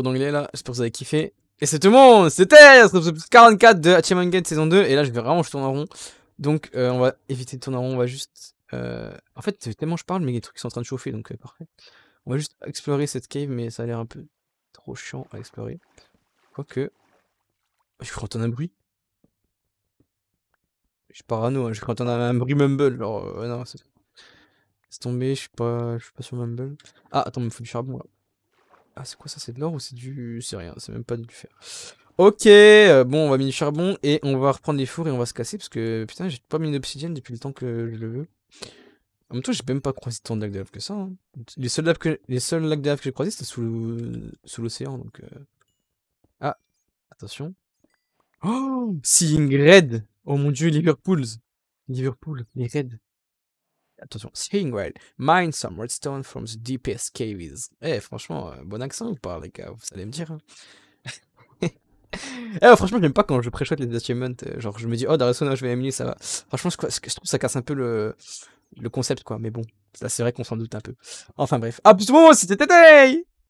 d'anglais là. J'espère que vous avez kiffé. Et c'est tout le monde C'était 44 de Achievement saison 2. Et là, je vais vraiment, je tourne en rond. Donc, euh, on va éviter de tourner en rond. On va juste. Euh, en fait, tellement je parle, mais les des trucs sont en train de chauffer. Donc, euh, parfait. On va juste explorer cette cave, mais ça a l'air un peu trop chiant à explorer. Quoique. Je crois entendre un bruit. Je suis parano, hein. je crois entendre un bruit mumble. non, c'est. tombé, je suis pas, je suis pas sur Mumble. Ah, attends, il faut du charbon là. Ah, c'est quoi ça C'est de l'or ou c'est du... C'est rien, c'est même pas du fer. Ok, euh, bon, on va miner du charbon et on va reprendre les fours et on va se casser parce que, putain, j'ai pas mis d'obsidienne depuis le temps que je le veux. En même temps, j'ai même pas croisé tant de lacs de lave que ça. Hein. Les, seuls lacs que... les seuls lacs de lave que j'ai croisés, c'était sous l'océan, donc... Euh. Ah, attention. Oh Seeing Red Oh mon dieu, Liverpool's Liverpool, les Reds attention, saying Wild, Some Redstone from the Deepest Caves. Eh, franchement, euh, bon accent ou pas, les gars Vous allez me dire. Hein. eh, franchement, j'aime pas quand je préchote les documents euh, Genre, je me dis, oh, dans je vais aimer ça va. Franchement, je, je trouve que ça casse un peu le, le concept, quoi. Mais bon, c'est vrai qu'on s'en doute un peu. Enfin, bref. ah plus, c'était Tetei